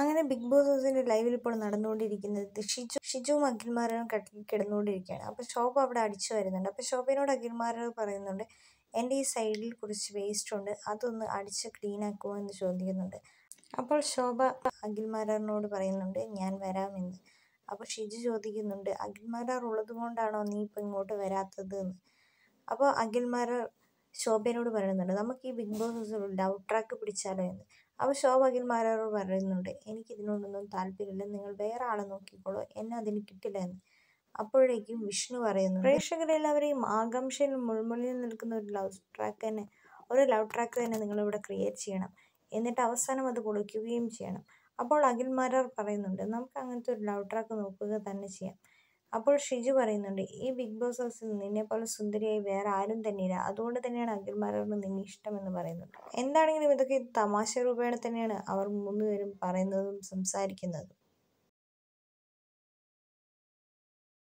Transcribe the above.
അങ്ങനെ big boss ഹൗസിന്റെ ലൈവിൽ ഇപ്പോൾ നടന്നുകൊണ്ടിരിക്കുന്നത് ഷിജു ഷിജുവും അഖിൽമാരും കിടന്നുകൊണ്ടിരിക്കുകയാണ് അപ്പോൾ ശോഭ അവിടെ അടിച്ചു വരുന്നുണ്ട് അപ്പൊ ശോഭയോട് അഖിൽമാരർ പറയുന്നുണ്ട് എൻ്റെ ഈ സൈഡിൽ കുറച്ച് വേസ്റ്റ് ഉണ്ട് അതൊന്ന് അടിച്ച് ക്ലീൻ ആക്കുമോ എന്ന് ചോദിക്കുന്നുണ്ട് അപ്പോൾ ശോഭ അഖിൽമാരാറിനോട് പറയുന്നുണ്ട് ഞാൻ വരാമെന്ന് അപ്പോൾ ഷിജു ചോദിക്കുന്നുണ്ട് അഖിൽമാരാർ ഉള്ളത് കൊണ്ടാണോ നീ ഇപ്പം ഇങ്ങോട്ട് വരാത്തത് എന്ന് അപ്പോൾ അഖിൽമാരാർ ശോഭനോട് പറയുന്നുണ്ട് നമുക്ക് ഈ ബിഗ് ബോസ് ഡൗട്ട് ട്രാക്ക് പിടിച്ചാലോ എന്ന് അപ്പോൾ ശോഭകിൽമാരോട് പറയുന്നുണ്ട് എനിക്കിതിനോടൊന്നും താല്പര്യമില്ല നിങ്ങൾ വേറെ ആളെ നോക്കിക്കോളൂ എന്നെ അതിന് കിട്ടില്ല എന്ന് അപ്പോഴേക്കും വിഷ്ണു പറയുന്നു പ്രേക്ഷകരെല്ലാവരെയും ആകാംക്ഷയിൽ മുൾമുനയിൽ നിൽക്കുന്ന ഒരു ലവ് ട്രാക്ക് തന്നെ ഒരു ലവ് ട്രാക്ക് തന്നെ നിങ്ങളിവിടെ ക്രിയേറ്റ് ചെയ്യണം എന്നിട്ട് അവസാനം അത് കൊടുക്കുകയും ചെയ്യണം അപ്പോൾ അഖിൽമാരാർ പറയുന്നുണ്ട് നമുക്ക് അങ്ങനത്തെ ഒരു ലവ് ട്രാക്ക് നോക്കുക തന്നെ ചെയ്യാം അപ്പോൾ ഷിജു പറയുന്നുണ്ട് ഈ ബിഗ് ബോസ് ഹൗസിൽ നിന്നെപ്പോലെ സുന്ദരിയായി വേറെ ആരും തന്നെയില്ല അതുകൊണ്ട് തന്നെയാണ് അഖിൽമാരോട് നിന്നെ ഇഷ്ടമെന്ന് പറയുന്നുണ്ട് എന്താണെങ്കിലും ഇതൊക്കെ തമാശ രൂപേണ തന്നെയാണ് അവർ മൂന്നുപേരും പറയുന്നതും സംസാരിക്കുന്നതും